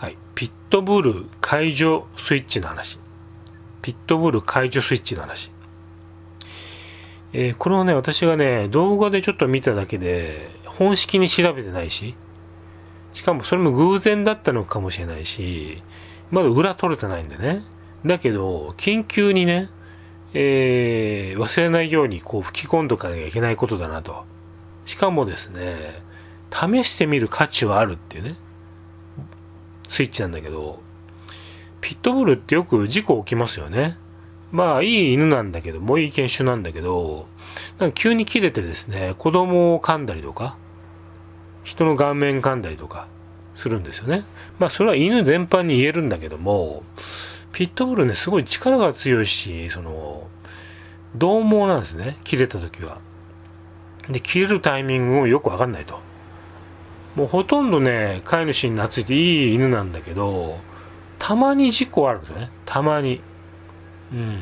はい、ピットブル解除スイッチの話。ピットブル解除スイッチの話。えー、これはね、私がね、動画でちょっと見ただけで、本式に調べてないし、しかもそれも偶然だったのかもしれないし、まだ裏取れてないんでね。だけど、緊急にね、えー、忘れないようにこう吹き込んどかなきゃいけないことだなと。しかもですね、試してみる価値はあるっていうね。スイッチなんだけど、ピットブルってよく事故起きますよね。まあ、いい犬なんだけど、もういい犬種なんだけど、なんか急に切れてですね、子供を噛んだりとか、人の顔面噛んだりとかするんですよね。まあ、それは犬全般に言えるんだけども、ピットブルね、すごい力が強いし、その、獰猛なんですね、切れた時は。で、切れるタイミングもよくわかんないと。もうほとんどね、飼い主に懐いていい犬なんだけど、たまに事故あるんですよね。たまに。うん。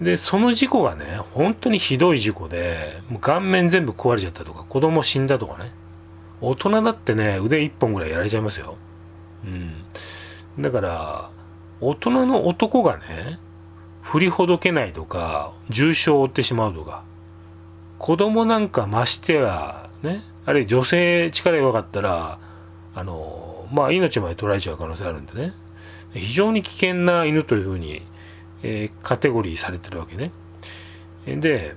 で、その事故がね、本当にひどい事故で、もう顔面全部壊れちゃったとか、子供死んだとかね。大人だってね、腕一本ぐらいやられちゃいますよ。うん。だから、大人の男がね、振りほどけないとか、重傷を負ってしまうとか、子供なんかましては、ね、あるいは女性力弱かったら、あの、まあ、命まで取られちゃう可能性あるんでね。非常に危険な犬というふうに、えー、カテゴリーされてるわけね。で、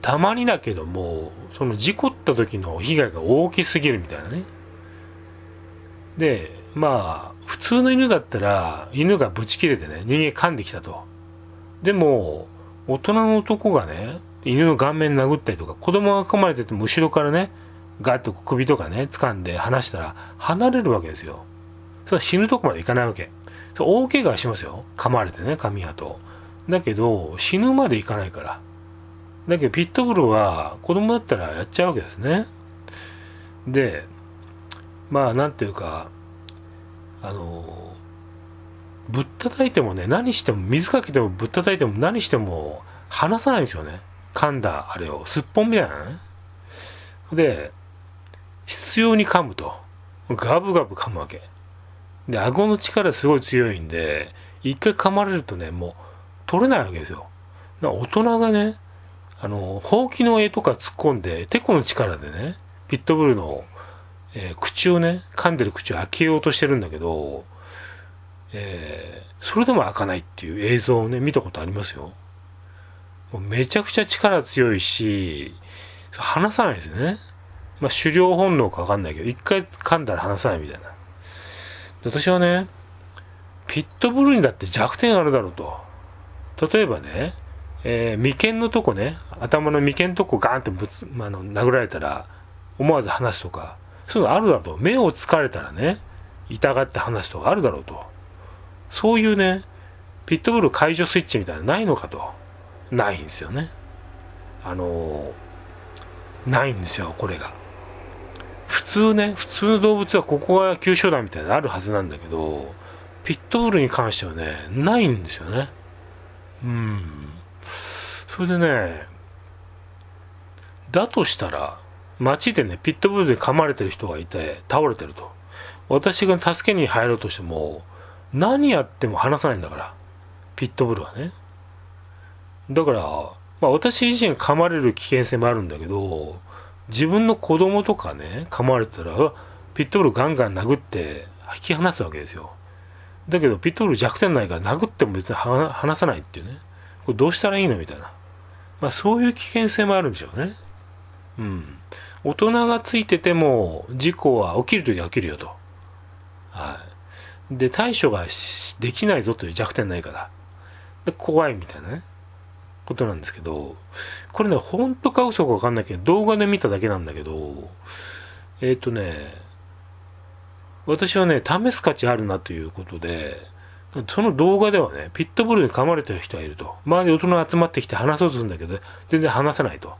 たまにだけども、その事故った時の被害が大きすぎるみたいなね。で、まあ、普通の犬だったら、犬がブチ切れてね、人間噛んできたと。でも、大人の男がね、犬の顔面殴ったりとか、子供が噛まれてても後ろからね、ガッと首とかね、掴んで離したら離れるわけですよ。それは死ぬとこまでいかないわけ。それ大怪我しますよ。噛まれてね、髪跡。だけど、死ぬまでいかないから。だけど、ピットブルは子供だったらやっちゃうわけですね。で、まあ、なんていうか、あの、ぶったたいてもね、何しても、水かけてもぶったたいても何しても離さないんですよね。噛んだあれをすっぽんみたいなで、必要に噛むと。ガブガブ噛むわけ。で、顎の力すごい強いんで、一回噛まれるとね、もう取れないわけですよ。だから大人がね、あの、ほうきの柄とか突っ込んで、てこの力でね、ピットブルの、えー、口をね、噛んでる口を開けようとしてるんだけど、えー、それでも開かないっていう映像をね、見たことありますよ。めちゃくちゃ力強いし、話さないですよね。まあ、狩猟本能かわかんないけど、一回噛んだら話さないみたいな。私はね、ピットブルにだって弱点あるだろうと。例えばね、えー、眉間のとこね、頭の眉間のとこガーンってぶつ、まあの、殴られたら、思わず話すとか、そういうのあるだろうと。目をつかれたらね、痛がって話すとかあるだろうと。そういうね、ピットブル解除スイッチみたいなのないのかと。ないんですよねあのないんですよこれが普通ね普通の動物はここが急所だみたいなのあるはずなんだけどピットブルに関してはねないんですよねうんそれでねだとしたら街でねピットブルで噛まれてる人がいて倒れてると私が助けに入ろうとしても何やっても話さないんだからピットブルはねだから、まあ、私自身が噛まれる危険性もあるんだけど自分の子供とかね噛まれたらピットブルガンガン殴って引き離すわけですよだけどピットブル弱点ないから殴っても別に離さないっていうねこれどうしたらいいのみたいな、まあ、そういう危険性もあるんでしょうねうん大人がついてても事故は起きるときは起きるよとはいで対処ができないぞという弱点ないからで怖いみたいなねことなんですけど、これね、本当か嘘かわかんないけど、動画で見ただけなんだけど、えっ、ー、とね、私はね、試す価値あるなということで、その動画ではね、ピットボールに噛まれてる人がいると。周り大人が集まってきて話そうとするんだけど、全然話さないと。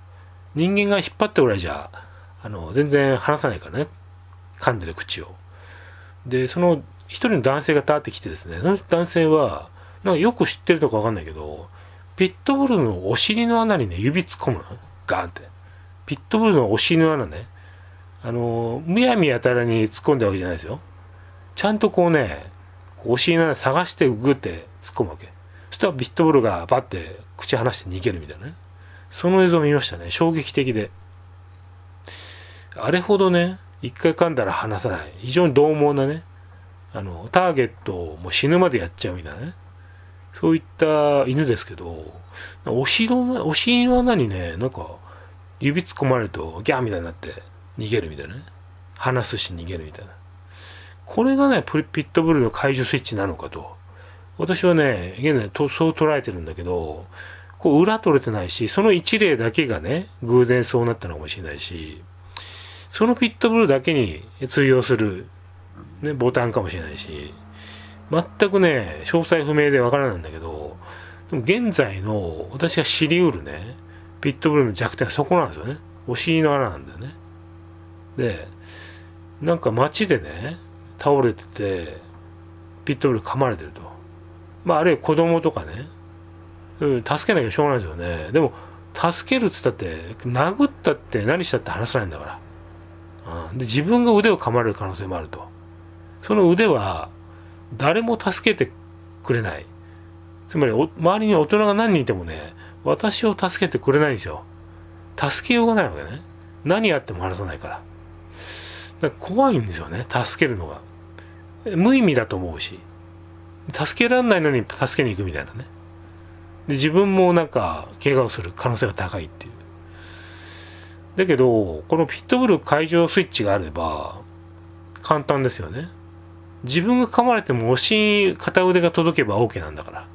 人間が引っ張っておられじゃ、あの、全然話さないからね。噛んでる口を。で、その一人の男性が立ってきてですね、その男性は、なんかよく知ってるとかわかんないけど、ピットブルのお尻の穴にね、指突っ込むの。ガーンって。ピットブルのお尻の穴ね。あの、むやみやたらに突っ込んだわけじゃないですよ。ちゃんとこうね、こうお尻の穴探してグって突っ込むわけ。そしたらピットブルがバッて口離して逃げるみたいなね。その映像を見ましたね。衝撃的で。あれほどね、一回噛んだら離さない。非常に獰猛なね。あの、ターゲットをもう死ぬまでやっちゃうみたいなね。そういった犬ですけど、お尻の、お尻の穴にね、なんか、指突っ込まれると、ギャーみたいになって、逃げるみたいなね。離すし逃げるみたいな。これがね、ピットブルの解除スイッチなのかと。私はね、現在と、そう捉えてるんだけど、こう裏取れてないし、その一例だけがね、偶然そうなったのかもしれないし、そのピットブルだけに通用する、ね、ボタンかもしれないし、全くね、詳細不明でわからないんだけど、でも現在の私が知りうるね、ピットブルの弱点はそこなんですよね。お尻の穴なんだよね。で、なんか街でね、倒れてて、ピットブル噛まれてると。まあ、あるいは子供とかね、うん、助けなきゃしょうがないですよね。でも、助けるっつったって、殴ったって何したって話さないんだから。うん、で自分が腕を噛まれる可能性もあると。その腕は誰も助けてくれない。つまり、周りに大人が何人いてもね、私を助けてくれないんですよ。助けようがないわけね。何やっても話さないから。だから怖いんですよね、助けるのが。無意味だと思うし。助けられないのに助けに行くみたいなね。で、自分もなんか、怪我をする可能性が高いっていう。だけど、このピットブル解除スイッチがあれば、簡単ですよね。自分が噛まれてもお尻に片腕が届けば OK なんだから。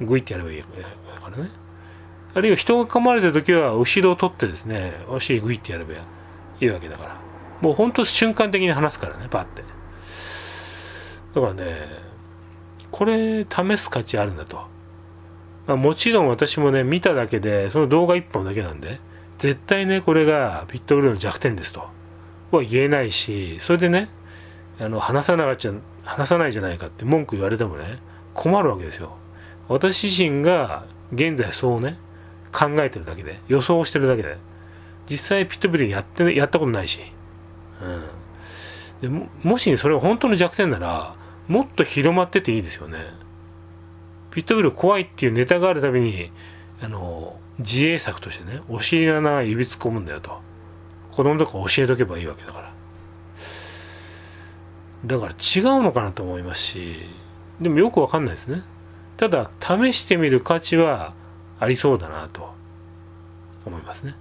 グイってやればいいだからね。あるいは人が噛まれた時は後ろを取ってですね、お尻グイってやればいいわけだから。もうほんと瞬間的に話すからね、パって。だからね、これ試す価値あるんだと。まあ、もちろん私もね、見ただけで、その動画1本だけなんで、絶対ね、これがピットブルの弱点ですとは言えないし、それでね、あの話さなかっちゃ話さないじゃないかって文句言われてもね困るわけですよ私自身が現在そうね考えてるだけで予想してるだけで実際ピットブリやって、やったことないし、うん、でもしそれが本当の弱点ならもっと広まってていいですよねピットブル怖いっていうネタがあるたびにあの自衛策としてねお尻の穴指突っ込むんだよと子供とか教えとけばいいわけだからだから違うのかなと思いますしでもよくわかんないですねただ試してみる価値はありそうだなと思いますね。